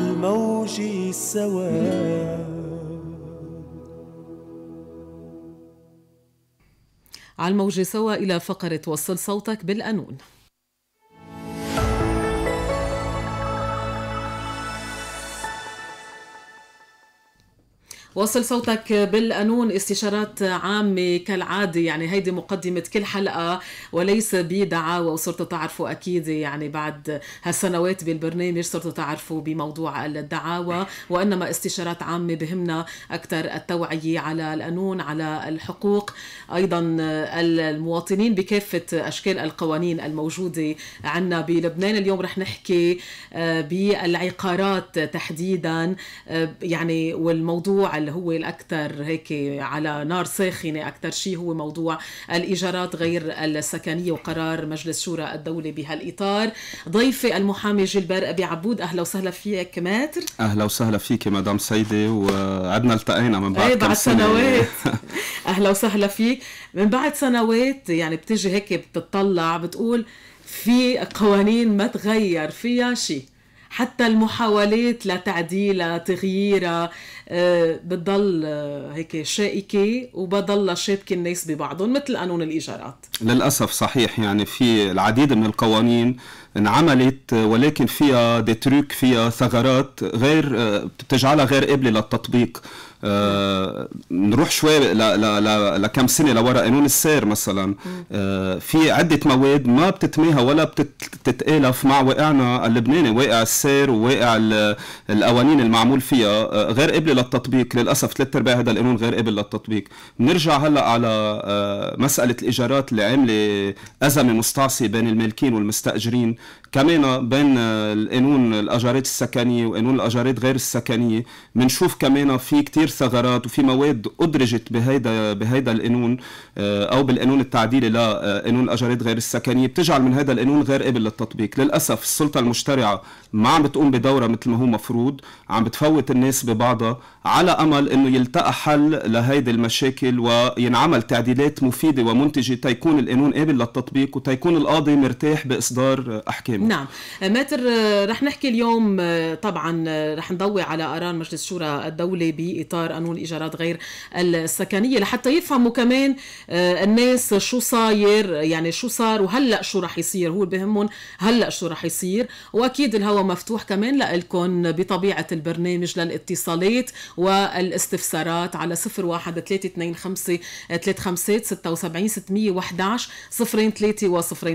الموج سواء على الموج سوا إلى فقرة وصل صوتك بالقانون وصل صوتك بالقانون استشارات عامة كالعادة يعني هيدي مقدمة كل حلقة وليس بدعاوى وصرتوا تعرفوا أكيد يعني بعد هالسنوات بالبرنامج صرتوا تعرفوا بموضوع الدعاوى وإنما استشارات عامة بهمنا أكثر التوعية على القانون على الحقوق أيضا المواطنين بكافة أشكال القوانين الموجودة عنا بلبنان اليوم رح نحكي آه، بالعقارات تحديدا آه، يعني والموضوع اللي هو الاكثر هيك على نار ساخنه اكثر شيء هو موضوع الايجارات غير السكنيه وقرار مجلس شورى الدوله بهالاطار ضيفي المحامي جلبر ابي عبود اهلا وسهلا فيك ماتر اهلا وسهلا فيك مدام سيده وعدنا التقينا من بعد, إيه، بعد سنوات اهلا وسهلا فيك من بعد سنوات يعني بتجي هيك بتطلع بتقول في قوانين ما تغير فيها شيء حتى المحاولات لتعديلها تغييرها آه، بتضل آه، هيك شائكه وبضل شابكه الناس ببعضهم مثل قانون الايجارات للاسف صحيح يعني في العديد من القوانين انعملت ولكن فيها ديتروك فيها ثغرات غير آه، بتجعلها غير قابله للتطبيق آه، نروح شوي لكم سنه لورا قانون السير مثلا آه، في عده مواد ما بتتميها ولا بتتالف مع واقعنا اللبناني واقع السير وواقع القوانين المعمول فيها آه، غير قبل للتطبيق للاسف ثلاث ارباع هذا القانون غير قبل للتطبيق نرجع هلا على مساله الايجارات اللي عامله ازمه مستعصيه بين المالكين والمستاجرين كمان بين القانون الاجارات السكنيه وقانون الاجارات غير السكنيه بنشوف كمان في كتير ثغرات وفي مواد ادرجت بهيدا بهيدا القانون آه، او بالقانون التعديلي لقانون آه، الاجارات غير السكنيه بتجعل من هذا القانون غير قابل للتطبيق للاسف السلطه المشترعه ما عم بتقوم بدورها مثل ما هو مفروض عم بتفوت الناس ببعضها على امل انه يلتقى حل لهيدي المشاكل وينعمل تعديلات مفيده ومنتجه تيكون القانون قابل للتطبيق وتيكون القاضي مرتاح باصدار احكامه. نعم، آه، ماتر آه، رح نحكي اليوم آه، طبعا رح نضوي على قرار مجلس شورى الدولي باطار قانون الايجارات غير السكنيه لحتى يفهموا كمان الناس شو صاير يعني شو صار وهلا شو رح يصير هو بهمهم هلا شو رح يصير واكيد الهوا مفتوح كمان لكم بطبيعه البرنامج للاتصالات والاستفسارات على 01 325 357 76 611 03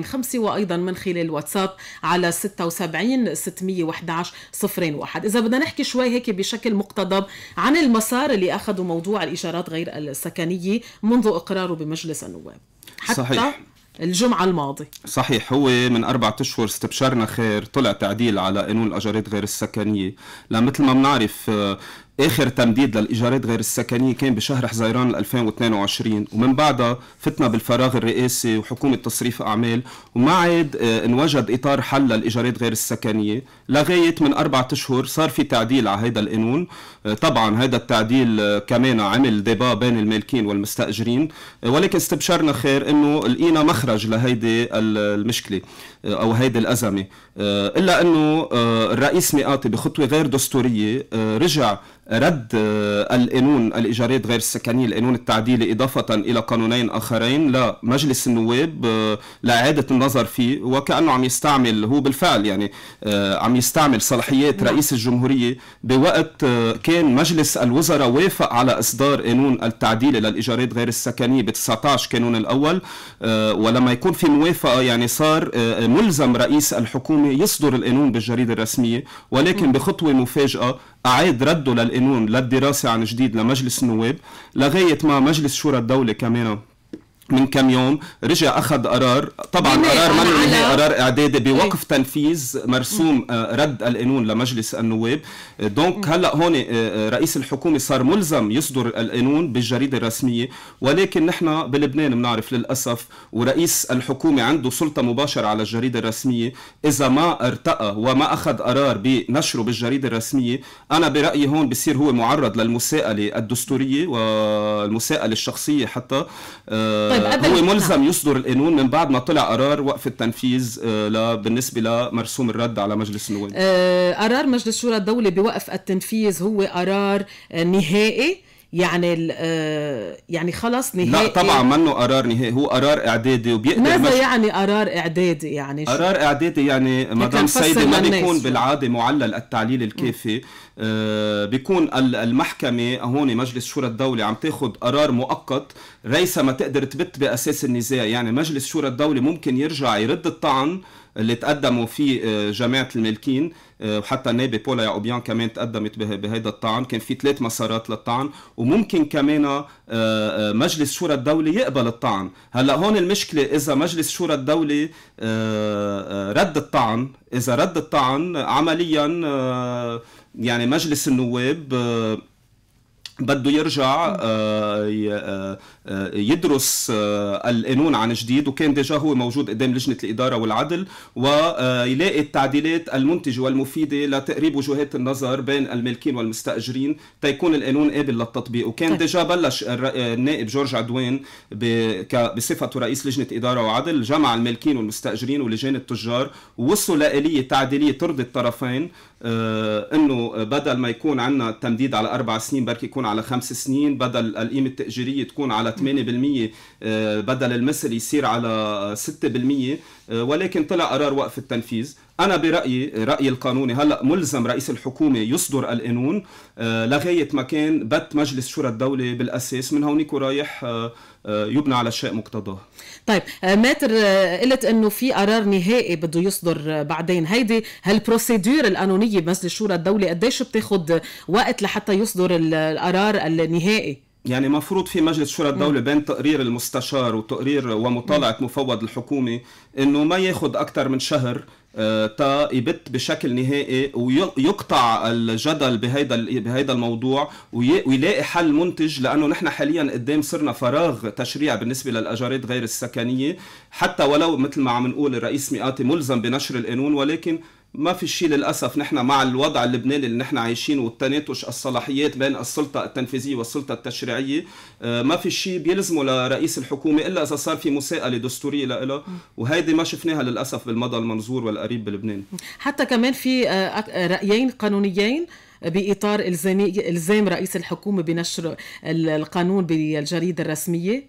و05 وايضا من خلال الواتساب على 76 611 01 اذا بدنا نحكي شوي هيك بشكل مقتضب عن المسار اللي اخذه موضوع الاشارات غير السكنيه منذ اقراره بمجلس النواب حتى صحيح. الجمعة الماضي صحيح هو من أربعة أشهر استبشرنا خير طلع تعديل على قانون الأجارات غير السكنية لأ مثل ما بنعرف آه، اخر تمديد للايجارات غير السكنيه كان بشهر حزيران 2022 ومن بعدها فتنا بالفراغ الرئاسي وحكومه تصريف اعمال وما عاد آه، انوجد اطار حل للايجارات غير السكنيه لغايه من اربعة اشهر صار في تعديل على هذا القانون آه، طبعا هذا التعديل آه، كمان عمل ديبا بين المالكين والمستاجرين ولكن استبشرنا خير انه لقينا مخرج لهيدي المشكله او هيدي الازمه الا انه الرئيس مئاتي بخطوه غير دستوريه رجع رد آه، القانون الإيجارات غير السكنية القانون التعديلي إضافة إلى قانونين آخرين لمجلس النواب آه، لإعادة النظر فيه وكأنه عم يستعمل هو بالفعل يعني آه، عم يستعمل صلاحيات نعم. رئيس الجمهورية بوقت كان مجلس الوزراء وافق على إصدار قانون التعديلي للإيجارات غير السكنية ب 19 كانون الأول ولما يكون في موافقة يعني صار ملزم رئيس الحكومة يصدر القانون بالجريدة الرسمية ولكن نعم. بخطوة مفاجئة أعاد رده للقانون للدراسة عن جديد لمجلس النواب لغاية ما مجلس شورى الدولة كمان من كم يوم رجع اخذ قرار طبعا قرار ما قرار اعدادي إيه. بوقف ايه؟ تنفيذ مرسوم آه، رد القانون لمجلس النواب آه، دونك هلا هون آه، رئيس الحكومه صار ملزم يصدر القانون بالجريده الرسميه ولكن نحن بلبنان بنعرف للاسف ورئيس الحكومه عنده سلطه مباشره على الجريده الرسميه اذا ما ارتقى وما اخذ قرار بنشره بالجريده الرسميه انا برايي هون بصير هو معرض للمساءله الدستوريه والمساءله الشخصيه حتى طيب آه، قبل هو ملزم نعم. يصدر القانون من بعد ما طلع قرار وقف التنفيذ آه، بالنسبه لمرسوم الرد على مجلس النواب آه، قرار مجلس الشورى الدولي بوقف التنفيذ هو قرار نهائي يعني آه، يعني خلص نهائي لا طبعا يعني منه قرار نهائي هو قرار اعدادي وبيقدر ماذا مش... يعني قرار اعدادي يعني شو... قرار اعدادي يعني مدام سيدي ما بيكون بالعاده معلل التعليل الكافي آه بيكون المحكمه هون مجلس شورى الدوله عم تاخذ قرار مؤقت ريسا ما تقدر تبت باساس النزاع يعني مجلس شورى الدوله ممكن يرجع يرد الطعن اللي تقدموا فيه آه، جماعه الملكين آه، وحتى النائبه بولا يعوبيان كمان تقدمت بهذا الطعن كان في ثلاث مسارات للطعن وممكن كمان آه، مجلس شورى الدولي يقبل الطعن هلا هون المشكله اذا مجلس شورى الدولي رد الطعن اذا رد الطعن عمليا يعني مجلس النواب بده يرجع آه، آه، آه، يدرس القانون عن جديد وكان ديجا هو موجود قدام لجنه الاداره والعدل ويلاقي التعديلات المنتجه والمفيده لتقريب وجهات النظر بين المالكين والمستاجرين تيكون القانون قابل للتطبيق وكان طيب. ديجا بلش النائب جورج عدوان بصفته رئيس لجنه اداره وعدل جمع المالكين والمستاجرين ولجان التجار ووصلوا لآليه تعديليه ترضي الطرفين آه، انه بدل ما يكون عندنا تمديد على اربع سنين بركي يكون على خمس سنين بدل القيمه التاجيريه تكون على 8% آه، بدل المثل يصير على 6% آه، ولكن طلع قرار وقف التنفيذ انا برايي رايي القانوني هلا ملزم رئيس الحكومه يصدر القانون آه، لغايه ما كان بت مجلس شورى الدوله بالاساس من هونيك ورايح آه، آه، يبنى على شيء مقتضاه طيب ماتر قلت انه في قرار نهائي بده يصدر بعدين هيدي هالبروسيدور القانونيه بمجلس شورى الدوله قديش بتاخذ وقت لحتى يصدر القرار النهائي يعني مفروض في مجلس شورى الدولة بين تقرير المستشار وتقرير ومطالعة مفوض الحكومة انه ما ياخذ اكثر من شهر آه، تا يبت بشكل نهائي ويقطع الجدل بهيدا بهيدا الموضوع ويلاقي حل منتج لانه نحن حاليا قدام صرنا فراغ تشريع بالنسبه للاجارات غير السكنيه حتى ولو مثل ما عم نقول الرئيس مئاتي ملزم بنشر القانون ولكن ما في شيء للاسف نحن مع الوضع اللبناني اللي نحن عايشينه والتناتش الصلاحيات بين السلطه التنفيذيه والسلطه التشريعيه آه، ما في شيء بيلزمه لرئيس الحكومه الا اذا صار في مساءله دستوريه لها وهيدي ما شفناها للاسف بالمدى المنظور والقريب بلبنان حتى كمان في آه، آه، رايين قانونيين باطار الزام رئيس الحكومه بنشر القانون بالجريده الرسميه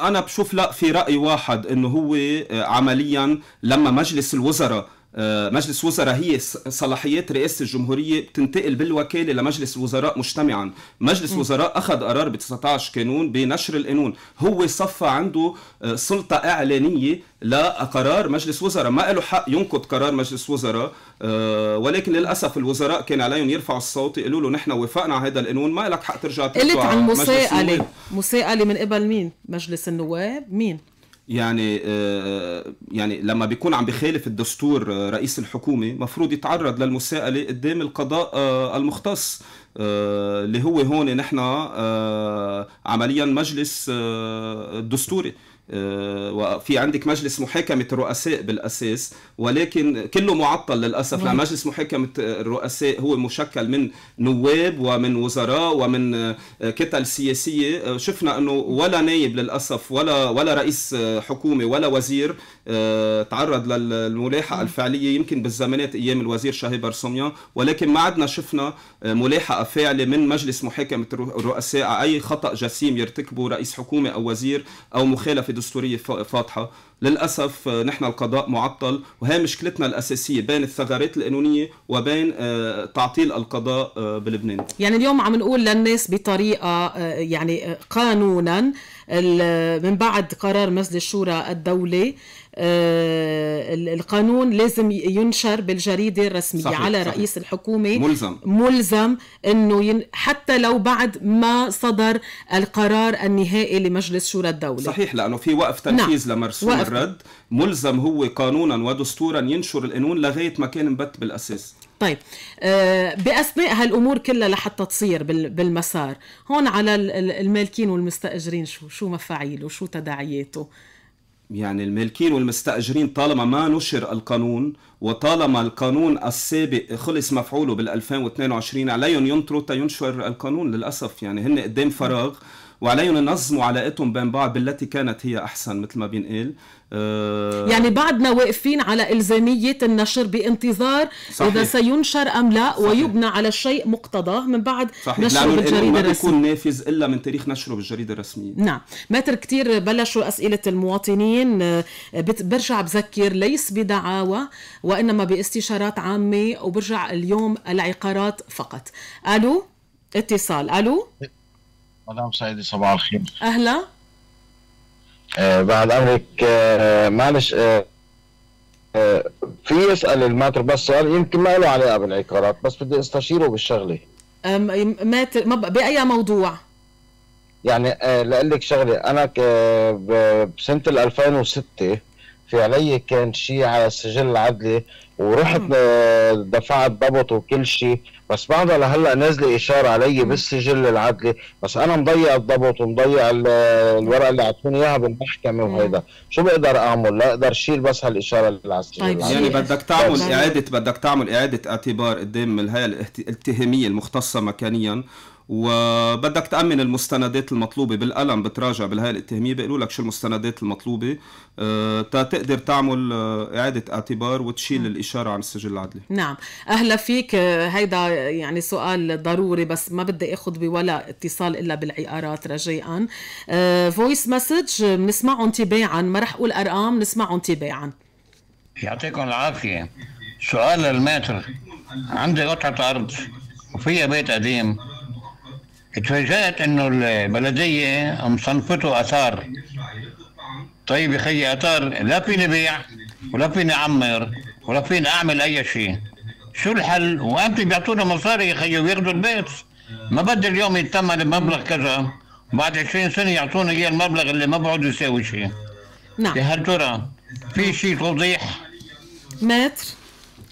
انا بشوف لا في راي واحد انه هو عمليا لما مجلس الوزراء آه، مجلس وزراء هي صلاحيات رئاسة الجمهورية بتنتقل بالوكالة لمجلس الوزراء مجتمعا مجلس الوزراء أخذ قرار ب 19 كانون بنشر القانون هو صفى عنده آه، سلطة إعلانية لقرار مجلس وزراء ما له حق ينقض قرار مجلس وزراء آه، ولكن للاسف الوزراء كان عليهم يرفعوا الصوت يقولوا له نحن وافقنا على هذا القانون ما لك حق ترجع قلت عن مساءله مساءله من قبل مين مجلس النواب مين يعني آه، آه، يعني لما بيكون عم بخالف الدستور آه، رئيس الحكومه مفروض يتعرض للمساءله قدام القضاء المختص اللي هو هون نحن عمليا مجلس دستوري آه، وفي عندك مجلس محاكمة الرؤساء بالأساس ولكن كله معطل للأسف لأن نعم. مجلس محاكمة الرؤساء هو مشكل من نواب ومن وزراء ومن آه، كتل سياسية آه، شفنا أنه ولا نايب للأسف ولا ولا رئيس حكومة ولا وزير تعرض للملاحقة نعم. الفعلية يمكن بالزمانات أيام الوزير شهيب برسوميان ولكن ما عدنا شفنا ملاحقة فاعلة من مجلس محاكمة الرؤساء على أي خطأ جسيم يرتكبه رئيس حكومة أو وزير أو مخالفة دستوريه فاضحه للأسف آه، نحن القضاء معطل وهي مشكلتنا الأساسية بين الثغرات القانونية وبين آه، تعطيل القضاء آه، بلبنان يعني اليوم عم نقول للناس بطريقة يعني قانونا من بعد قرار مجلس الشورى الدولي القانون لازم ينشر بالجريدة الرسمية صحيح على صحيح. رئيس الحكومة ملزم ملزم انه ين... حتى لو بعد ما صدر القرار النهائي لمجلس شورى الدولة صحيح لانه في وقف نعم. تنفيذ نعم. لمرسوم وقف مجرد ملزم هو قانونا ودستورا ينشر القانون لغايه ما كان مبت بالاساس طيب آه، باثناء هالامور كلها لحتى تصير بالمسار هون على المالكين والمستاجرين شو شو مفاعيله شو تداعياته يعني المالكين والمستاجرين طالما ما نشر القانون وطالما القانون السابق خلص مفعوله بال 2022 عليهم ينطروا تا ينشر القانون للاسف يعني هن قدام فراغ وعليهم ينظموا علاقتهم بين بعض بالتي كانت هي احسن مثل ما بينقال آه، يعني بعدنا واقفين على الزاميه النشر بانتظار صحيح. اذا سينشر ام لا صحيح. ويبنى على الشيء مقتضاه من بعد صحيح. نشره لأنه بالجريده الرسميه ما بيكون نافذ الا من تاريخ نشره بالجريده الرسميه نعم ماتر كثير بلشوا اسئله المواطنين آه، برجع بذكر ليس بدعاوى وانما باستشارات عامه وبرجع اليوم العقارات فقط الو اتصال الو إيه. مدام سيدي صباح الخير اهلا آه بعد امرك آه معلش آه آه في يسال الماتر بس سؤال يمكن ما له علاقه بالعقارات بس بدي استشيره بالشغله آه ماتر ما باي موضوع يعني آه لاقول لك شغله انا بسنه 2006 في علي كان شيء على السجل العدلي ورحت دفعت ضبط وكل شيء بس بعدها لهلا نازله اشاره علي بالسجل العدلي بس انا مضيع الضبط ومضيع الورقه اللي اعطوني اياها بالمحكمه وهيدا شو بقدر اعمل لا اقدر شيل بس هالاشاره اللي على السجل طيب يعني بدك تعمل طيب. اعاده بدك تعمل اعاده اعتبار قدام الهيئة الاتهاميه المختصه مكانيا وبدك تامن المستندات المطلوبه بالقلم بتراجع بالهيئه الاتهاميه بيقولوا لك شو المستندات المطلوبه آه، تا تقدر تعمل آه، اعاده اعتبار وتشيل م. نعم. الاشاره عن السجل العدلي نعم اهلا فيك آه، هيدا يعني سؤال ضروري بس ما بدي اخذ بولا اتصال الا بالعيارات رجاء فويس مسج بنسمعهم تباعا ما رح اقول ارقام نسمعه تباعا يعطيكم العافيه سؤال المتر عندي قطعه ارض وفيها بيت قديم تفاجأت انه البلدية مصنفته اثار طيب يا خيي اثار لا فيني بيع ولا فيني اعمر ولا فيني اعمل اي شيء شو الحل وامتى بيعطونا مصاري يا خيي وياخذوا البيت ما بدي اليوم يتمن بمبلغ كذا بعد 20 سنه يعطونا اياه المبلغ اللي ما بعد يساوي شيء نعم يا هل ترى في شيء توضيح متر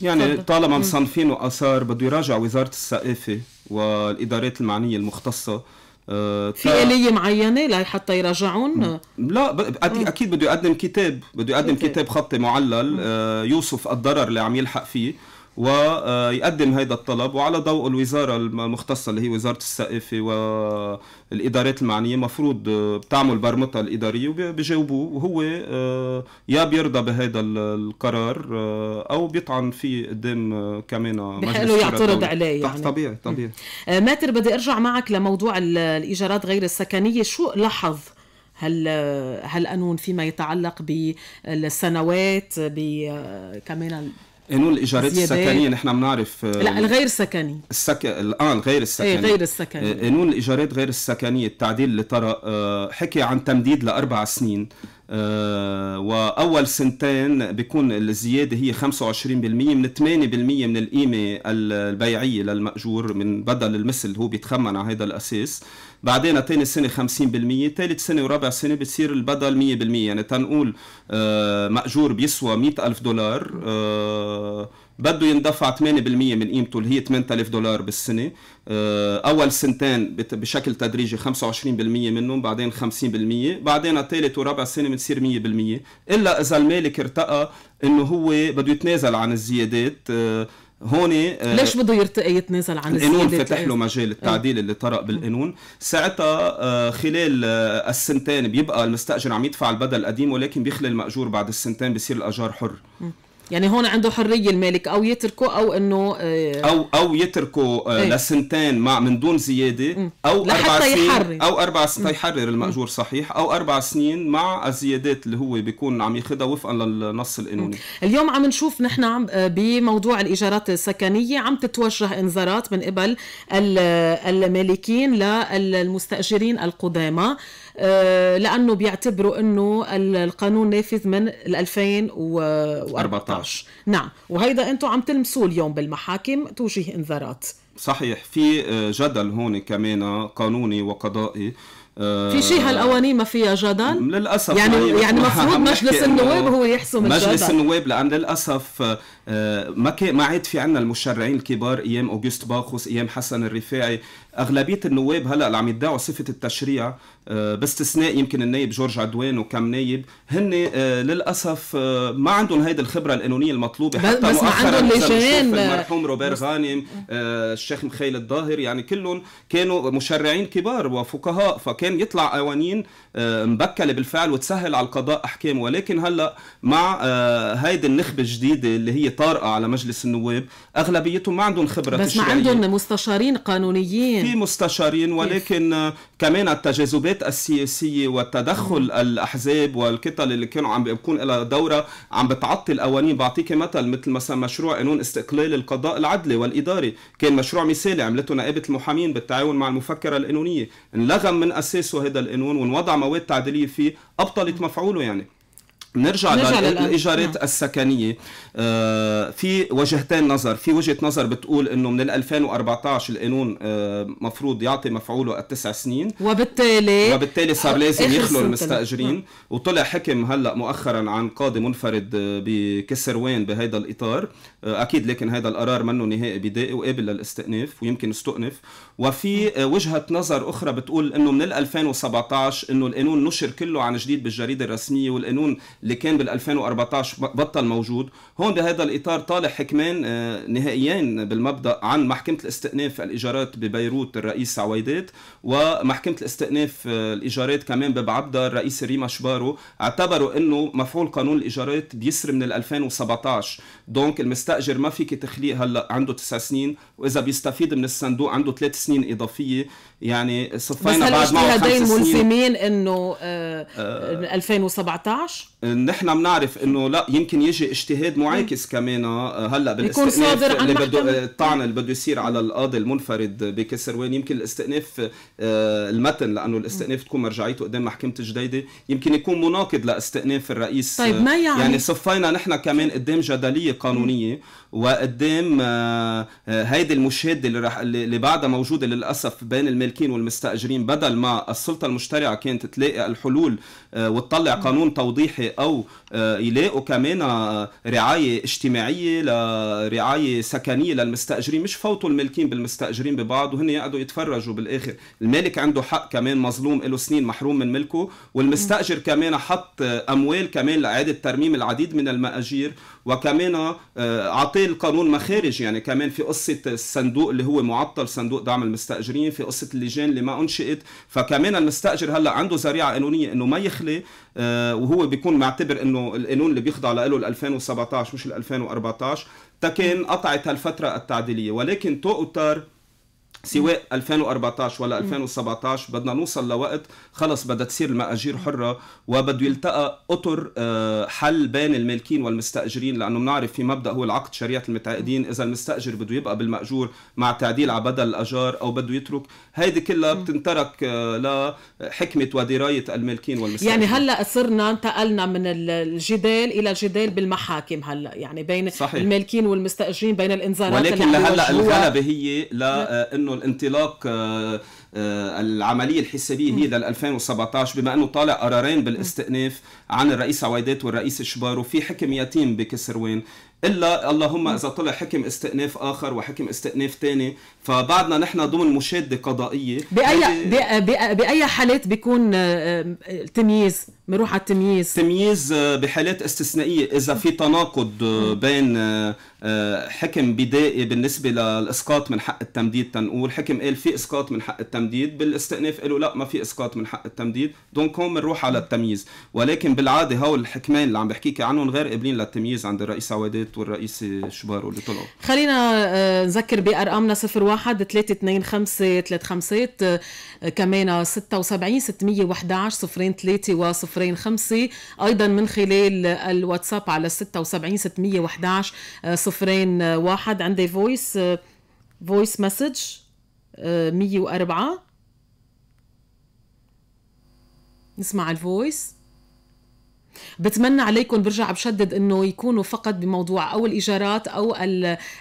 يعني طالما مصنفينه اثار بده يراجع وزاره الثقافه والادارات المعنيه المختصه آه، في آلية معينة لحتى يراجعون؟ لا آه. أكيد بده يقدم كتاب بده يقدم كتاب خطي معلل آه، يوصف الضرر اللي عم يلحق فيه ويقدم هذا الطلب وعلى ضوء الوزارة المختصة اللي هي وزارة السقف والإدارات المعنية مفروض بتعمل برمته الإدارية وبيجاوبوه وهو آه، يا بيرضى بهذا القرار آه، أو بيطعن فيه قدام آه، كمان بحقله يعترض عليه يعني طبيعي طبيعي ماتر بدي أرجع معك لموضوع الإيجارات غير السكنية شو لاحظ هل هالقانون فيما يتعلق بالسنوات بكمان قانون الايجارات السكنيه نحن بنعرف آه، لا الغير سكني السك اه الغير إيه، السكني ايه غير السكني آه، قانون الايجارات غير السكنيه التعديل اللي طرا آه، حكي عن تمديد لاربع سنين واول سنتين بيكون الزياده هي 25% من 8% من القيمه البيعيه للماجور من بدل المثل هو بيتخمن على هذا الاساس بعدين تاني سنه 50% ثالث سنه ورابع سنه بتصير البدل 100% يعني تنقول آه، ماجور بيسوى 100000 دولار آه، بده يندفع 8% من قيمته اللي هي 8000 دولار بالسنه آه، اول سنتين بشكل تدريجي 25% منهم بعدين 50% بعدين ثالث ورابع سنه بتصير 100% الا اذا المالك ارتقى انه هو بده يتنازل عن الزيادات هون آه، ليش بده يتنازل عن القانون فتح له مجال إيه. التعديل اللي طرق بالقانون ساعتها آه، خلال آه، السنتين بيبقى المستاجر عم يدفع البدل القديم ولكن بيخلي الماجور بعد السنتين بصير الاجار حر يعني هون عنده حريه المالك او يتركه او انه آه، او او يتركه آه، ايه؟ لسنتين مع من دون زياده او اربع سنين يحرر. او اربع سنين يحرر الماجور صحيح او اربع سنين مع الزيادات اللي هو بيكون عم ياخذها وفقا للنص القانوني اليوم عم نشوف نحن آه، بموضوع الايجارات السكنيه عم تتوجه انذارات من قبل المالكين للمستاجرين القدامى لانه بيعتبروا انه القانون نافذ من 2014 النقاش نعم وهيدا انتم عم تلمسوه اليوم بالمحاكم توجيه انذارات صحيح في آه، جدل هون كمان قانوني وقضائي آه، في شيء هالقوانين ما فيها جدل للاسف يعني يعني المفروض مجلس النواب هو يحسم مجلس الجدل مجلس النواب لان للاسف آه، ما ما عاد في عندنا المشرعين الكبار ايام اوغست باخوس ايام حسن الرفاعي اغلبيه النواب هلا اللي عم يدعوا صفه التشريع آه، باستثناء يمكن النايب جورج عدوان وكم نايب هن آه، للاسف ما عندهم هيدي الخبره القانونيه المطلوبه حتى بس مؤخرا لجان المرحوم روبير غانم الشيخ مخيل الظاهر يعني كلهم كانوا مشرعين كبار وفقهاء فكان يطلع قوانين مبكله بالفعل وتسهل على القضاء احكام ولكن هلا مع هيدي النخبه الجديده اللي هي طارئه على مجلس النواب اغلبيتهم ما عندهم خبره بس ما عندهم مستشارين قانونيين في مستشارين ولكن كمان التجاذبات السياسيه والتدخل م. الاحزاب والكتل اللي كانوا عم بيكون لها دوره عم بتعطل القوانين بعطيك مثل مثل مثلا مشروع قانون استقلال القضاء العدلي والاداري كان مشروع مثالي عملته نائبه المحامين بالتعاون مع المفكره القانونيه انلغم من اساسه هذا القانون ونوضع مواد تعديليه فيه ابطلت مفعوله يعني نرجع, نرجع للايجارات نعم. السكنيه آه في وجهتين نظر في وجهه نظر بتقول انه من 2014 القانون آه مفروض يعطي مفعوله التسع سنين وبالتالي وبالتالي صار آه، لازم يخلوا المستاجرين نعم. وطلع حكم هلا مؤخرا عن قاضي منفرد آه، بكسروان بهيدا الاطار آه اكيد لكن هذا القرار منه نهائي بدائي وقابل للاستئناف ويمكن استؤنف وفي آه، وجهه نظر اخرى بتقول انه من 2017 انه القانون نشر كله عن جديد بالجريده الرسميه والقانون اللي كان بال 2014 بطل موجود هون بهذا الاطار طالع حكمان آه، نهائيين بالمبدا عن محكمه الاستئناف الايجارات ببيروت الرئيس عويدات ومحكمه الاستئناف آه، الايجارات كمان ببعبدا الرئيس ريما شبارو اعتبروا انه مفعول قانون الايجارات بيسري من 2017 دونك المستاجر ما فيك تخليه هلا عنده تسع سنين واذا بيستفيد من الصندوق عنده ثلاث سنين سنين اضافيه يعني صفينا بعد ما خمس سنين ملزمين انه آه آه 2017 نحن بنعرف انه لا يمكن يجي اجتهاد معاكس كمان آه، هلا بالاستئناف اللي بده الطعن آه، اللي بده يصير على القاضي المنفرد بكسروان يمكن الاستئناف آه المتن لانه الاستئناف تكون مرجعيته قدام محكمه جديده يمكن يكون مناقض لاستئناف الرئيس طيب ما يعني يعني صفينا نحن كمان قدام جدليه قانونيه وقدام آه، هيدي المشاده اللي, اللي بعدها موجوده للاسف بين المال المالكين والمستاجرين بدل ما السلطه المشترعه كانت تلاقي الحلول آه، وتطلع قانون توضيحي او آه، يلاقوا كمان آه، رعايه اجتماعيه لرعايه سكنيه للمستاجرين مش فوتوا المالكين بالمستاجرين ببعض وهن يقعدوا يتفرجوا بالاخر المالك عنده حق كمان مظلوم له سنين محروم من ملكه والمستاجر كمان حط اموال كمان لاعاده ترميم العديد من المآجير وكمان اعطيه القانون مخارج يعني كمان في قصه الصندوق اللي هو معطل صندوق دعم المستاجرين في قصه اللجان اللي ما انشئت فكمان المستاجر هلا عنده ذريعه قانونيه انه ما يخ داخلي آه، وهو بيكون معتبر انه القانون اللي بيخضع له ال 2017 مش ال 2014 تكن قطعت هالفتره التعديليه ولكن تؤتر سواء 2014 ولا 2017 بدنا نوصل لوقت خلص بدها تصير المآجير حرة وبده يلتقى أطر آه، حل بين المالكين والمستأجرين لأنه بنعرف في مبدأ هو العقد شريعة المتعاقدين إذا المستأجر بده يبقى بالمأجور مع تعديل على بدل الأجار أو بده يترك هيدي كلها بتنترك آه، لحكمة ودراية المالكين والمستأجرين يعني هلأ صرنا انتقلنا من الجدال إلى جدال بالمحاكم هلأ يعني بين صحيح. المالكين والمستأجرين بين الإنذارات ولكن لهلأ الغلبة هي لأنه آه، انه الانطلاق آه، آه، العمليه الحسابيه هي لل 2017 بما انه طالع قرارين بالاستئناف عن الرئيس عويدات والرئيس شبارو في حكم يتيم بكسروان الا اللهم اذا طلع حكم استئناف اخر وحكم استئناف ثاني فبعدنا نحن ضمن مشاده قضائيه باي بأي, بأي, حالات بيكون آه، تمييز بنروح على التمييز تمييز آه، بحالات استثنائيه اذا في تناقض آه، بين حكم بدائي بالنسبه للاسقاط من حق التمديد تنقول حكم قال في اسقاط من حق التمديد بالاستئناف قالوا لا ما في اسقاط من حق التمديد دونك هون بنروح على التمييز ولكن بالعاده هول الحكمين اللي عم بحكيك عنهم غير قابلين للتمييز عند الرئيس عوادات والرئيس شبارو اللي طلعوا خلينا نذكر بارقامنا 01 واحد 3 2 5 3 خمسات آه، كمان 76 611 صفرين 3 وصفرين 5 ايضا من خلال الواتساب على 76 611 آه، صفرين 1 آه، عندي فويس فويس مسج 104 نسمع الفويس بتمنى عليكم برجع بشدد انه يكونوا فقط بموضوع او الايجارات او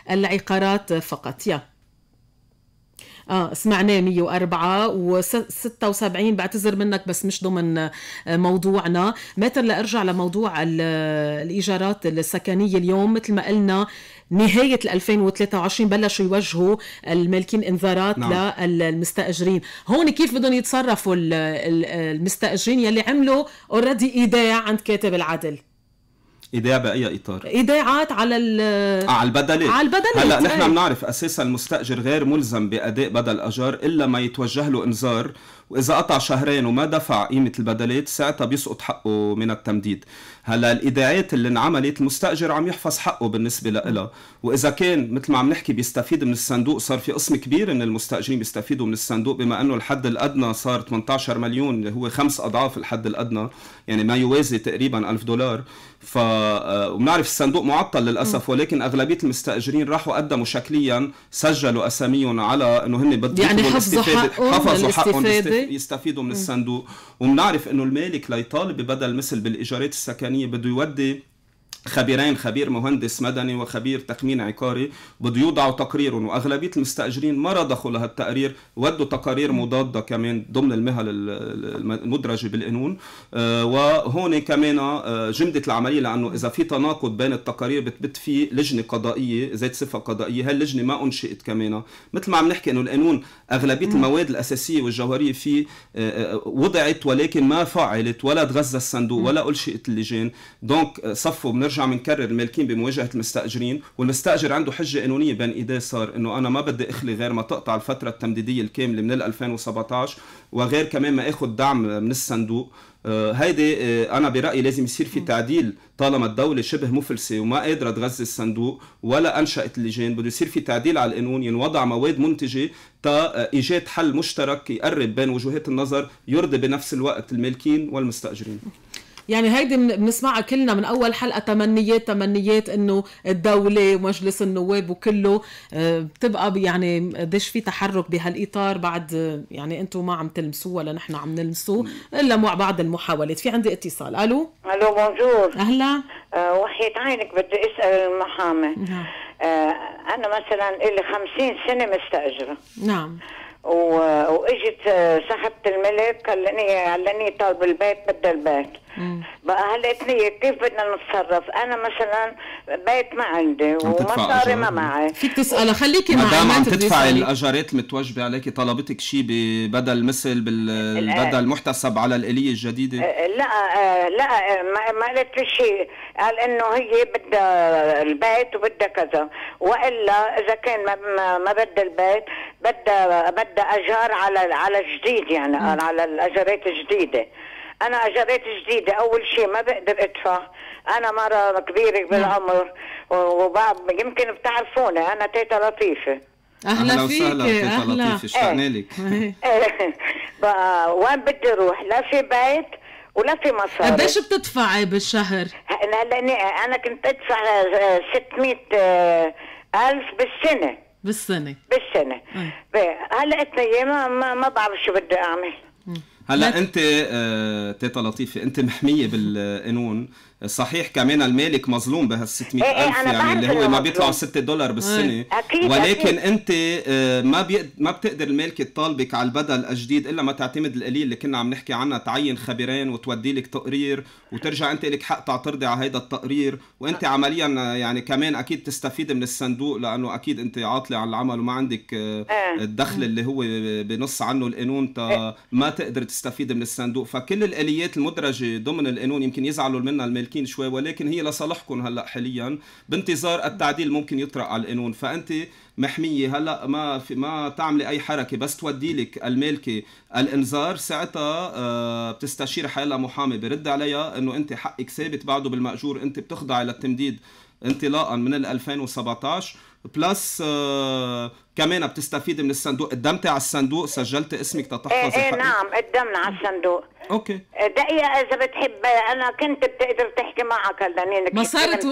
العقارات فقط يا yeah. اه سمعناه 104 و76 بعتذر منك بس مش ضمن آه، موضوعنا ماتر لارجع لموضوع الايجارات السكنيه اليوم مثل ما قلنا نهاية 2023 بلشوا يوجهوا المالكين انذارات نعم. للمستأجرين هون كيف بدهم يتصرفوا المستأجرين يلي عملوا اوريدي ايداع عند كاتب العدل ايداع باي اطار ايداعات على ال آه، على البدلات على البدلات هلا نحن إيه. بنعرف اساسا المستاجر غير ملزم باداء بدل اجار الا ما يتوجه له انذار واذا قطع شهرين وما دفع قيمه البدلات ساعتها بيسقط حقه من التمديد هلا الايداعات اللي انعملت المستاجر عم يحفظ حقه بالنسبه لها واذا كان مثل ما عم نحكي بيستفيد من الصندوق صار في قسم كبير من المستاجرين بيستفيدوا من الصندوق بما انه الحد الادنى صار 18 مليون اللي هو خمس اضعاف الحد الادنى يعني ما يوازي تقريبا 1000 دولار ف آه، وبنعرف الصندوق معطل للاسف ولكن اغلبيه المستاجرين راحوا قدموا شكليا سجلوا اساميهم على انه هن بدهم يعني حفظوا حقهم حفظوا حقهم يستفيدوا من الصندوق وبنعرف انه المالك ليطالب بدل مثل بالايجارات السكنيه بده يودي خبيرين خبير مهندس مدني وخبير تخمين عقاري بده يوضعوا تقرير واغلبيه المستاجرين ما دخلوا لهالتقرير ودوا تقارير مضاده كمان ضمن المهل المدرجه بالقانون آه، وهون كمان آه، جمده العمليه لانه اذا في تناقض بين التقارير بتبت في لجنه قضائيه ذات صفه قضائيه هاللجنه ما انشئت كمان مثل ما عم نحكي انه القانون اغلبيه نعم. المواد الاساسيه والجوهريه فيه آه، وضعت ولكن ما فعلت ولا تغذى الصندوق نعم. ولا انشئت اللجان دونك صفوا بنرجع عم نكرر المالكين بمواجهه المستاجرين والمستاجر عنده حجه قانونيه بين ايديه صار انه انا ما بدي اخلي غير ما تقطع الفتره التمديديه الكامله من 2017 وغير كمان ما اخذ دعم من الصندوق آه، هيدي آه، انا برايي لازم يصير في تعديل طالما الدوله شبه مفلسه وما قادره تغذي الصندوق ولا انشات اللجان بده يصير في تعديل على القانون ينوضع مواد منتجه تا آه، ايجاد حل مشترك يقرب بين وجهات النظر يرضي بنفس الوقت المالكين والمستاجرين يعني هيدي بنسمعها كلنا من اول حلقه تمنيات تمنيات انه الدوله ومجلس النواب وكله آه، بتبقى يعني قديش في تحرك بهالاطار بعد آه، يعني انتم ما عم تلمسوه ولا نحن عم نلمسوه الا مع بعض المحاولات في عندي اتصال الو الو بونجور اهلا أه وحيت عينك بدي اسال المحامي نعم. أه انا مثلا لي 50 سنه مستاجره نعم و... واجت آه، صاحبه الملك خلاني علاني طالب البيت بدها البيت بقى هالقتنية كيف بدنا نتصرف انا مثلا بيت ما عندي ومصاري ما معي فيك تسألها خليكي معي ما عم تدفعي الاجارات المتوجبه عليكي طلبتك شيء بدل مثل بالبدل محتسب على الاليه الجديده آه، لا آه، لا ما قالت لي شيء قال انه هي بدها البيت وبدها كذا والا اذا كان ما بدها البيت بدها بدها اجار على على جديد يعني م. على الاجارات الجديده انا اجارات جديده اول شيء ما بقدر ادفع انا مره كبيره بالعمر يمكن بتعرفوني انا تيتا لطيفه اهلا, أهلا تيتا لطيفه اشتقنا إيه. لك وين بدي اروح لا في بيت ولا في مصاري قديش بتدفعي بالشهر؟ لاني انا كنت ادفع 600 الف بالسنه بالسنه بالسنه هلا اتنا ما ما بعرف شو بدي اعمل هلا انت آه تيتا لطيفه انت محميه بالقانون صحيح كمان المالك مظلوم بهال 600 إيه،, ايه ألف يعني اللي هو ما بيطلعوا 6 دولار إيه. بالسنة أكيد ولكن أكيد. أنت آه، ما ما بتقدر المالكة تطالبك على البدل الجديد إلا ما تعتمد القليل اللي كنا عم نحكي عنها تعين خبيرين وتودي لك تقرير وترجع أنت لك حق تعترضي على هذا التقرير وأنت أه. عمليا يعني كمان أكيد تستفيد من الصندوق لأنه أكيد أنت عاطلة عن العمل وما عندك آه، الدخل اللي هو بنص عنه القانون ما تقدر تستفيد من الصندوق فكل الآليات المدرجة ضمن القانون يمكن يزعلوا منها المالك مستهلكين شوي ولكن هي لصالحكم هلا حاليا بانتظار التعديل ممكن يطرق على القانون فانت محميه هلا ما في ما تعملي اي حركه بس تودي لك المالكه الانذار ساعتها آه، بتستشير حالها محامي برد عليها انه انت حقك ثابت بعده بالماجور انت بتخضعي للتمديد انطلاقا من ال 2017 بلس آه، كمان بتستفيد من الصندوق قدمتي على الصندوق سجلت اسمك تتحفظ ايه, ايه نعم قدمنا على الصندوق اوكي دقيقة إذا بتحب أنا كنت بتقدر تحكي معك لأنك ما صارت و...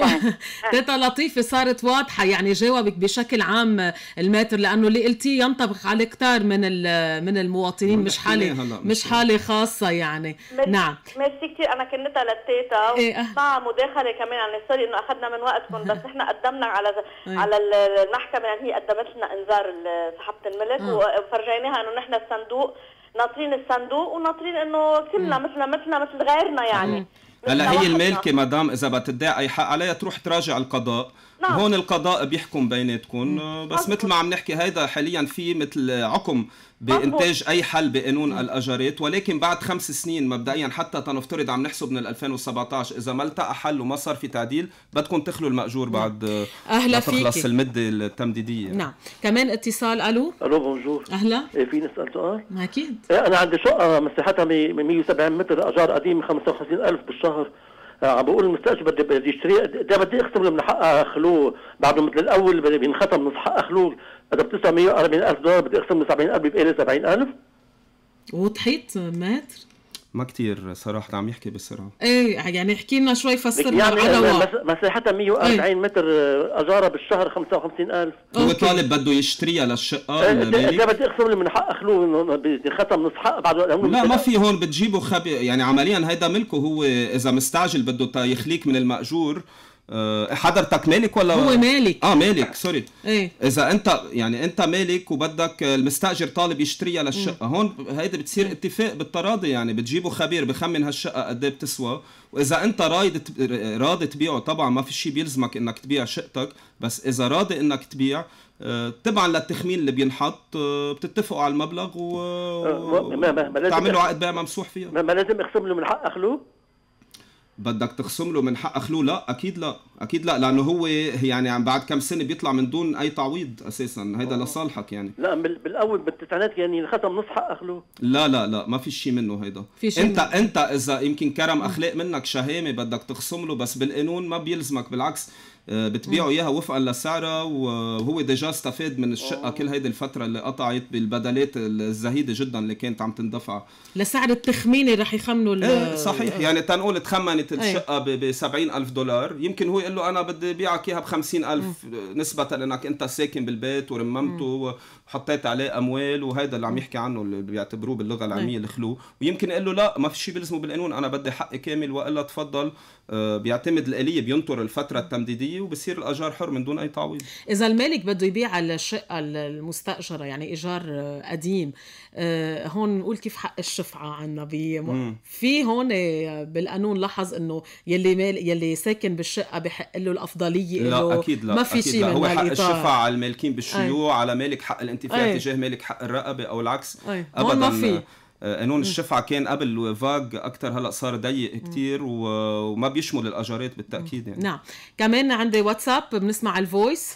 تيتا لطيفة صارت واضحة يعني جاوبك بشكل عام الماتر لأنه اللي قلتيه ينطبق على كتار من ال... من المواطنين مش حالي مش حالي خاصة يعني ميرسي نعم ميرسي كثير أنا كنتها للتيتا إيه. أه. مع مداخلة كمان يعني سوري إنه أخذنا من وقتكم بس إحنا قدمنا على إيه. على المحكمة يعني هي قدمت لنا إنذار دار صاحبه الملك وفرجيناها انه نحن الصندوق ناطرين الصندوق وناطرين انه كلنا مثلنا مثلنا مثل غيرنا يعني هلا هي المالكه مدام اذا بتدعي اي حق عليها تروح تراجع القضاء نعم. هون القضاء بيحكم بيناتكم آه، بس أصبر. مثل ما عم نحكي هيدا حاليا في مثل عقم بانتاج اي حل بقانون الاجارات ولكن بعد خمس سنين مبدئيا حتى تنفترض عم نحسب من 2017 اذا ما التقى حل وما صار في تعديل بدكم تخلوا الماجور نعم. بعد آه، اهلا فيك تخلص فيكي. المده التمديديه نعم كمان اتصال الو الو بونجور اهلا إيه في نسال سؤال اكيد إيه انا عندي شقه مساحتها 170 متر اجار قديم 55000 بالشهر عم آه، بقول المستاجر بدي بدي يشتريها ده بدي اقسم من حق خلوه بعده مثل الاول بدي بينختم من حق خلوه اذا ب 940000 دولار بدي اقسم من 70000 بيبقى لي 70000 وضحيت ماتر ما كتير صراحة عم يحكي بسرعة ايه يعني احكي لنا شوي فسرنا لنا يعني العدوى حتى 140 ايه؟ متر اجارة آه، بالشهر 55000 هو طالب بده يشتريها للشقة ايه, إيه، اذا بدي اخصم من حق اخلوه ختم نص حق بعد لا ما في هون بتجيبه خبي يعني عمليا هيدا ملكه هو اذا مستعجل بده يخليك من المأجور آه، حضرتك مالك ولا هو مالك اه مالك سوري ايه اذا انت يعني انت مالك وبدك المستاجر طالب يشتريها للشقه مم. هون هيدي بتصير مم. إيه. اتفاق بالتراضي يعني بتجيبوا خبير بخمن هالشقه قد ايه بتسوى واذا انت رايد راضي تبيعه طبعا ما في شيء بيلزمك انك تبيع شقتك بس اذا راضي انك تبيع آه، تبعا للتخمين اللي بينحط آه، بتتفقوا على المبلغ و, ما ما ما لازم تعملوا عقد بيع ممسوح فيها ما, ما لازم اخصم له من حق اخلوه بدك تخصم له من حق اخلوه لا اكيد لا اكيد لا لانه هو يعني عم بعد كم سنه بيطلع من دون اي تعويض اساسا هيدا آه. لصالحك يعني لا بالاول بالتسعينات يعني ختم نص حق اخلوه لا لا لا ما في شيء منه هيدا في شي انت منه. انت اذا يمكن كرم اخلاق منك شهامه بدك تخصم له بس بالقانون ما بيلزمك بالعكس آه، بتبيعوا اياها وفقا لسعرها وهو ديجا استفاد من الشقه كل هيدي الفتره اللي قطعت بالبدلات الزهيده جدا اللي كانت عم تندفع لسعر التخميني رح يخمنوا إيه، صحيح يعني تنقول تخمنت إيه. الشقه ب 70000 دولار يمكن هو يقول له انا بدي بيعك اياها ب 50000 نسبه لانك انت ساكن بالبيت ورممته وحطيت عليه اموال وهيدا اللي عم يحكي عنه اللي بيعتبروه باللغه إيه. العلميه الخلو ويمكن يقول له لا ما في شيء بيلزمه بالقانون انا بدي حقي كامل والا تفضل آه، بيعتمد الآلية بينطر الفترة التمديدية وبصير الأجار حر من دون أي تعويض إذا المالك بده يبيع الشقة المستأجرة يعني إيجار آه، قديم آه، هون نقول كيف حق الشفعة عنا في هون بالقانون لاحظ إنه يلي مال يلي ساكن بالشقة بحق له الأفضلية لا أكيد لا ما في شيء هو حق الشفعة على المالكين بالشيوع أي. على مالك حق الانتفاع تجاه مالك حق الرقبة أو العكس أي. أبدا ما في آه، قانون الشفعة كان قبل فاج أكتر هلا صار ضيق كتير وما بيشمل الأجارات بالتأكيد يعني. نعم كمان عندي واتساب بنسمع الفويس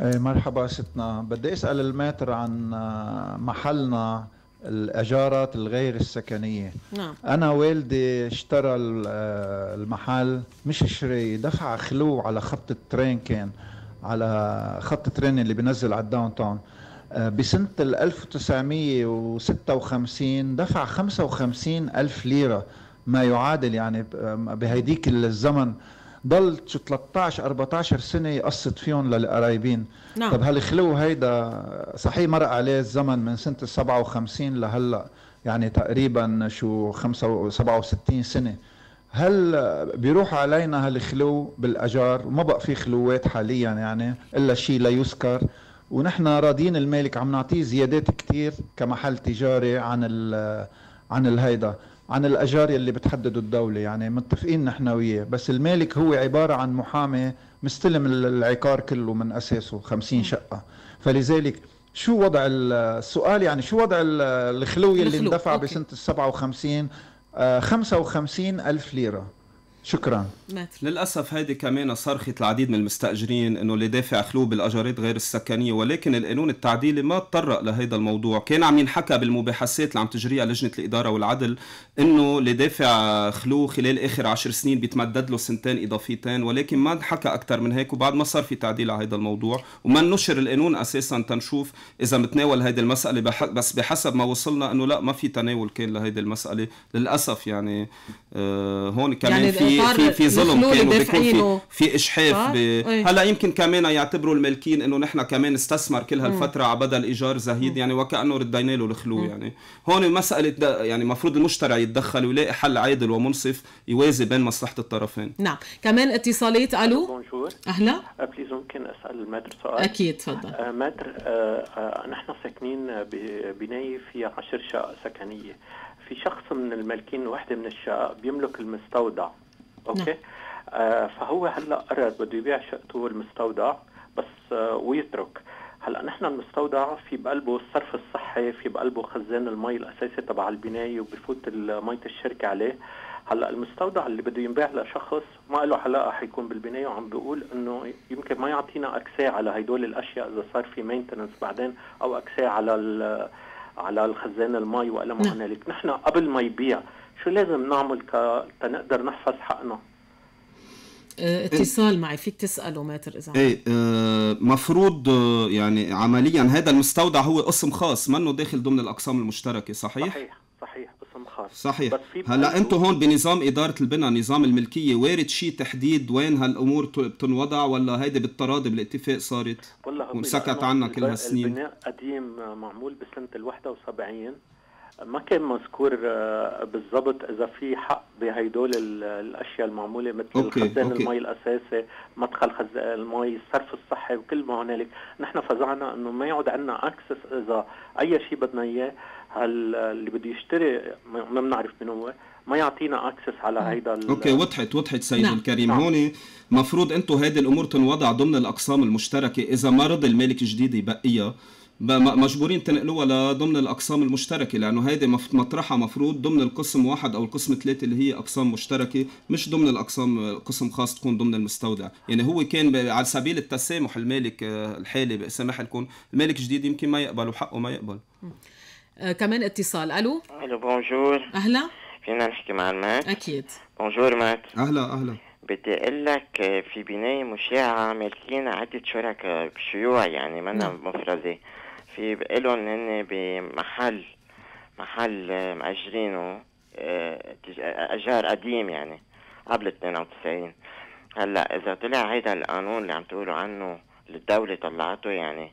إيه، مرحبا ستنا بدي أسأل الماتر عن آه، محلنا الإجارات الغير السكنية نعم. أنا والدي اشترى آه، المحل مش شري دفع خلو على خط الترين كان على خط الترين اللي بنزل على الداون تاون بسنة 1956 دفع 55 ألف ليرة ما يعادل يعني بهيديك الزمن ضلت 13 14 سنه يقسط فيهم للقرايبين نعم. طب هالخلو هيدا صحيح مرق عليه الزمن من سنه 57 لهلا يعني تقريبا شو 67 سنه هل بيروح علينا هالخلو بالاجار وما بقى في خلوات حاليا يعني الا شيء لا يذكر ونحن راضيين المالك عم نعطيه زيادات كثير كمحل تجاري عن ال عن الهيدا عن الاجار اللي بتحدده الدوله يعني متفقين نحن وياه بس المالك هو عباره عن محامي مستلم العقار كله من اساسه 50 شقه فلذلك شو وضع السؤال يعني شو وضع الخلوي اللي اندفع بسنه ال 57 55 ألف ليرة شكرا ماتر. للاسف هيدي كمان صرخه العديد من المستاجرين انه اللي دافع خلوه بالاجارات غير السكنيه ولكن القانون التعديلي ما تطرق لهذا الموضوع كان عم ينحكى بالمباحثات اللي عم تجريها لجنه الاداره والعدل انه اللي دافع خلوه خلال اخر عشر سنين بيتمدد له سنتين اضافيتين ولكن ما انحكى اكثر من هيك وبعد ما صار في تعديل على هذا الموضوع وما نشر القانون اساسا تنشوف اذا متناول هيدي المساله بس بحسب ما وصلنا انه لا ما في تناول كان لهيدي المساله للاسف يعني آه هون كمان يعني في في في في ظلم كانوا بيكون في في اشحاف ب... ايه؟ هلا يمكن كمان يعتبروا المالكين انه نحن كمان استثمر كل هالفتره إيه. على بدل ايجار زهيد إيه. يعني وكانه ردينا له الخلو إيه. يعني هون مساله يعني المفروض المشتري يتدخل ويلاقي حل عادل ومنصف يوازي بين مصلحه الطرفين نعم كمان اتصالات الو بونجور اهلا بليز uh, ممكن اسال المادر سؤال اكيد تفضل uh, مادر uh, نحن ساكنين ببنايه فيها 10 شقق سكنيه في شخص من المالكين وحده من الشقق بيملك المستودع اوكي نعم. آه، فهو هلا قرر بده يبيع شقته المستودع بس آه، ويترك هلا نحن المستودع في بقلبه الصرف الصحي في بقلبه خزان المي الاساسي تبع البنايه وبفوت ميه الشركه عليه هلا المستودع اللي بده ينباع لشخص ما له علاقه حيكون بالبنايه وعم بيقول انه يمكن ما يعطينا اكساه على هدول الاشياء اذا صار في مينتننس بعدين او اكساه على على الخزان المي والى ما نعم. هنالك نحن قبل ما يبيع شو لازم نعمل ك... تنقدر نحفظ حقنا آه، اتصال معي فيك تساله ماتر اذا ايه اه مفروض آه، يعني عمليا هذا المستودع هو قسم خاص منه داخل ضمن الاقسام المشتركه صحيح صحيح صحيح قسم خاص صحيح هلا انتم هون بنظام اداره البنى نظام الملكيه وارد شيء تحديد وين هالامور بتنوضع ولا هيدي بالتراضي بالاتفاق صارت والله ومسكت عنا كل هالسنين البناء قديم آه، معمول بسنه ال 71 ما كان مذكور آه، بالضبط اذا في حق بهدول الاشياء المعموله مثل خزان المي الاساسي، مدخل خزان المي، الصرف الصحي وكل ما هنالك، نحن فزعنا انه ما يعود عندنا اكسس اذا اي شيء بدنا اياه هل اللي بده يشتري ما بنعرف من هو ما يعطينا اكسس على نعم. هيدا اوكي وضحت وضحت سيد نعم. الكريم نعم. هون مفروض انتم هذه الامور تنوضع ضمن الاقسام المشتركه اذا ما رضي المالك الجديد يبقيها مجبورين تنقلوها لضمن الاقسام المشتركه لانه هيدي مطرحها مفروض ضمن القسم واحد او القسم ثلاثه اللي هي اقسام مشتركه مش ضمن الاقسام قسم خاص تكون ضمن المستودع يعني هو كان على سبيل التسامح المالك آه، الحالي سامح لكم المالك الجديد يمكن ما يقبل وحقه ما يقبل آه كمان اتصال الو الو بونجور اهلا فينا نحكي مع المات اكيد بونجور مات اهلا اهلا بدي اقول لك آه، في بنايه مشاعه مالكين عده شركاء شيوع يعني منا نعم. مفرزه في لهم هن بمحل محل مأجرينه أجار آه، قديم يعني قبل 92 هلا إذا طلع هيدا القانون اللي عم تقولوا عنه للدولة الدولة طلعته يعني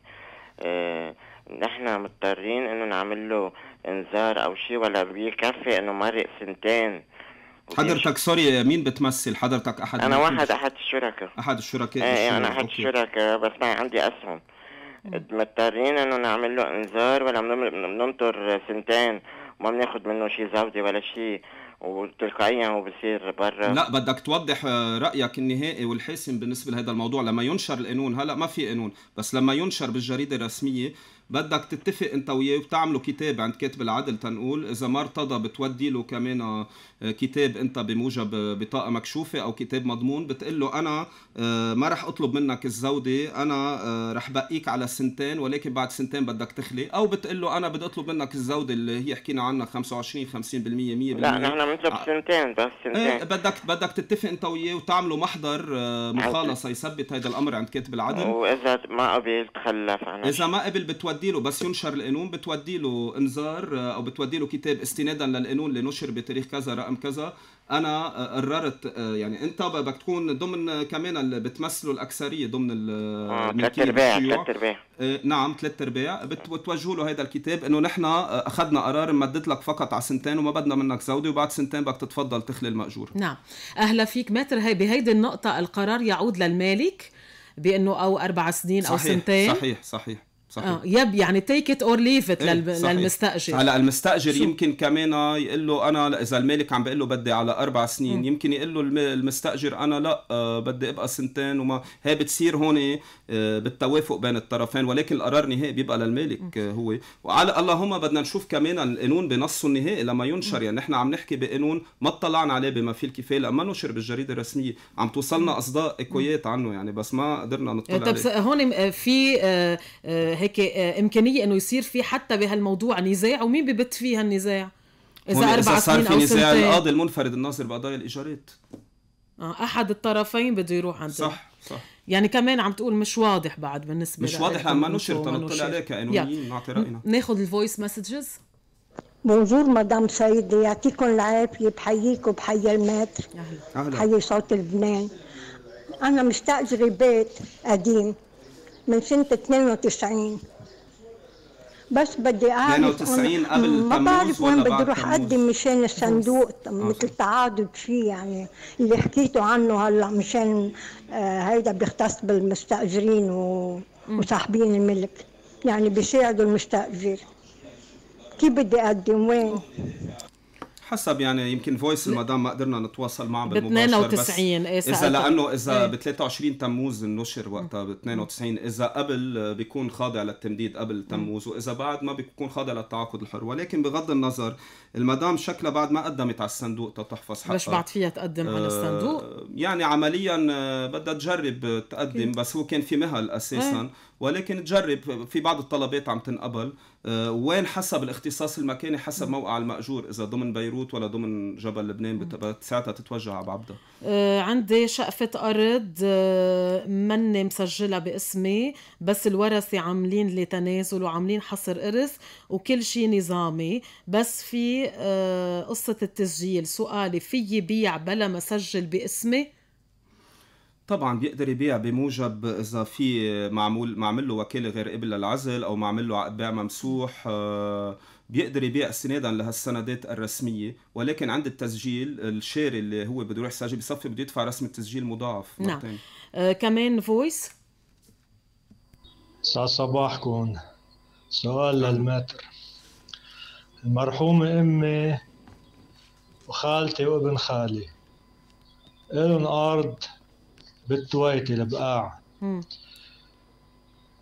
اه نحن مضطرين انه نعمل له انذار او شيء ولا بيكفي انه مرق سنتين حضرتك سوري مين بتمثل حضرتك احد انا واحد احد الشركاء احد الشركاء ايه, إيه، انا احد الشركاء بس ما عندي اسهم مضطرين انه نعمل له انذار ولا بننطر سنتين وما بناخذ منه شيء زودي ولا شيء وتلقائيا هو بصير برا لا بدك توضح رايك النهائي والحاسم بالنسبه لهذا الموضوع لما ينشر القانون هلا ما في قانون بس لما ينشر بالجريده الرسميه بدك تتفق انت وياه وبتعملوا كتاب عند كاتب العدل تنقول اذا ما ارتضى بتودي له كمان آه، كتاب انت بموجب آه، بطاقه مكشوفه او كتاب مضمون بتقول له انا آه، ما رح اطلب منك الزوده انا رح بقيك على سنتين ولكن بعد سنتين بدك تخلي او بتقول له انا بدي اطلب منك الزوده اللي هي حكينا عنها 25 50% 100% لا نحن بنطلب سنتين بس إيه، سنتين ايه بدك بدك تتفق انت وياه وتعملوا محضر مخالصه يثبت هذا الامر عند كاتب العدل واذا ما قبل تخلف عنه اذا ما قبل بتودي بتودي له بس ينشر القانون بتودي له انذار آه، او بتودي له كتاب استنادا للقانون اللي نشر بتاريخ كذا رقم كذا انا آه، قررت آه، يعني انت بدك تكون ضمن كمان اللي بتمثلوا الاكثريه ضمن ثلاث ارباع ثلاث ارباع نعم ثلاث ارباع بتوجهوا له هذا الكتاب انه نحن اخذنا قرار مدت لك فقط على سنتين وما بدنا منك زودي وبعد سنتين بدك تتفضل تخلي الماجور نعم اهلا فيك ماتر هي بهيدي النقطه القرار يعود للمالك بانه او اربع سنين صحيح او سنتين صحيح صحيح صحيح آه يب يعني تيك ات اور ليف ات للمستاجر هلا المستاجر شو. يمكن كمان يقول له انا اذا المالك عم بيقول له بدي على اربع سنين م. يمكن يقول له المستاجر انا لا آه بدي ابقى سنتين وما هي بتصير هون آه بالتوافق بين الطرفين ولكن القرار النهائي بيبقى للمالك آه هو وعلى اللهم بدنا نشوف كمان القانون بنصه النهائي لما ينشر م. يعني نحن عم نحكي بقانون ما اطلعنا عليه بما فيه الكفايه لما نشر بالجريده الرسميه عم توصلنا اصداء اكويات عنه يعني بس ما قدرنا نطلع طب هون آه، في آه, آه، هيك آه، امكانيه انه يصير في حتى بهالموضوع نزاع ومين ببت فيها النزاع اذا اربع سنين في نزاع القاضي المنفرد الناظر بقضايا الايجارات آه، احد الطرفين بده يروح عنده صح صح يعني كمان عم تقول مش واضح بعد بالنسبه مش واضح لما نشر تنطلع عليه كقانونيين نعطي راينا ناخذ الفويس مسجز بونجور مدام سيدي يعطيكم العافيه بحييك وبحيي المتر أهلا. بحيي صوت لبنان انا مستاجره بيت قديم من سنة 92 بس بدي اعرف 92 قبل ما بعرف وين بدي اروح اقدم مشان الصندوق آه، مثل تعاضد فيه يعني اللي حكيتوا عنه هلا مشان آه هيدا بيختص بالمستاجرين و... وصاحبين الملك يعني بيساعدوا المستاجر كيف بدي اقدم وين؟ حسب يعني يمكن فويس المدام ما قدرنا نتواصل معهم بالمباشر ب 92 ايه اذا لانه اذا إيه. ب 23 تموز النشر وقتها ب 92 اذا قبل بيكون خاضع للتمديد قبل تموز واذا بعد ما بيكون خاضع للتعاقد الحر ولكن بغض النظر المدام شكلها بعد ما قدمت على الصندوق تتحفظ حقها ليش بعد فيها تقدم على آه، الصندوق؟ يعني عمليا آه، بدها تجرب تقدم بس هو كان في مهل اساسا إيه. ولكن تجرب في بعض الطلبات عم تنقبل آه، وين حسب الاختصاص المكاني حسب موقع المأجور إذا ضمن بيروت ولا ضمن جبل لبنان ساعتها تتوجه على عبده آه، عندي شقفة أرض آه، مني مسجلة باسمي بس الورثة عاملين لي تنازل وعاملين حصر إرث وكل شيء نظامي بس في قصة التسجيل سؤالي فيي بيع بلا ما سجل باسمي طبعا بيقدر يبيع بموجب اذا في معمول معمل له وكاله غير قبل للعزل او معمل له بيع ممسوح آه، بيقدر يبيع استنادا لهالسندات الرسميه ولكن عند التسجيل الشاري اللي هو بده يروح يسجل بصفي بده يدفع رسم التسجيل مضاعف نعم آه كمان فويس ساعة صباحكم سؤال نعم. للمتر المرحومة أمي وخالتي وابن خالي إلن أرض بالتويت البقاع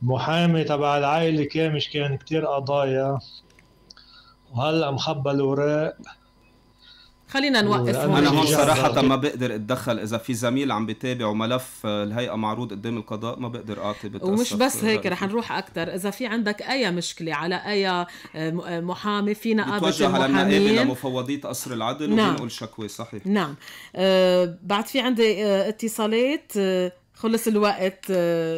محامي تبع العائله كامش كان كتير قضايا وهلا مخبى الوراق خلينا نوقف انا هون صراحه ما بقدر اتدخل اذا في زميل عم بيتابع ملف آه، الهيئه معروض قدام القضاء ما بقدر اعطي بتأسف ومش بس هيك رح نروح اكثر اذا في عندك اي مشكله على اي آه، آه، محامي في نقابه المحامين على لمفوضيه قصر العدل نعم. وبنقول شكوى صحيح نعم أه بعد في عندي اتصالات خلص الوقت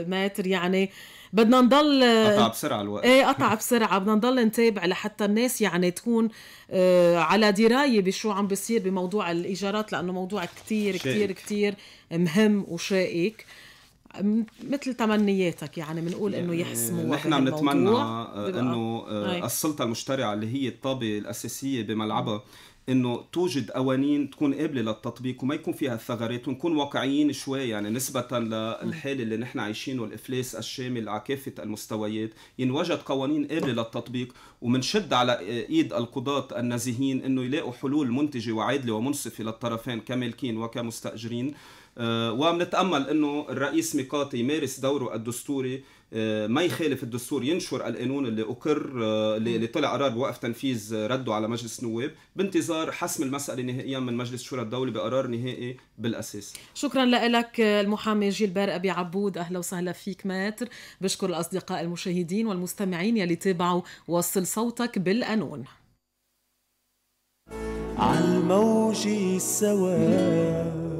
ماتر يعني أه بدنا نضل قطع بسرعه الوقت ايه قطع بسرعه بدنا نضل نتابع لحتى الناس يعني تكون آه، على درايه بشو عم بيصير بموضوع الايجارات لانه موضوع كثير كثير كثير مهم وشائك مثل تمنياتك يعني بنقول انه يعني يحسموا نحن بنتمنى نتمنى انه آه، السلطه المشترعه اللي هي الطابه الاساسيه بملعبها انه توجد قوانين تكون قابله للتطبيق وما يكون فيها الثغرات ونكون واقعيين شوي يعني نسبه للحاله اللي نحن عايشينه الافلاس الشامل على كافه المستويات ينوجد قوانين قابله للتطبيق ومنشد على ايد القضاة النزيهين انه يلاقوا حلول منتجه وعادله ومنصفه للطرفين كمالكين وكمستاجرين آه، ومنتامل انه الرئيس ميقاتي يمارس دوره الدستوري آه، ما يخالف الدستور ينشر القانون اللي اقر آه، اللي طلع قرار بوقف تنفيذ رده على مجلس النواب بانتظار حسم المساله نهائيا من مجلس شورى الدوله بقرار نهائي بالاساس شكرا لك المحامي جيلبر ابي عبود اهلا وسهلا فيك ماتر بشكر الاصدقاء المشاهدين والمستمعين يلي تابعوا وصل صوتك بالقانون على الموج السواد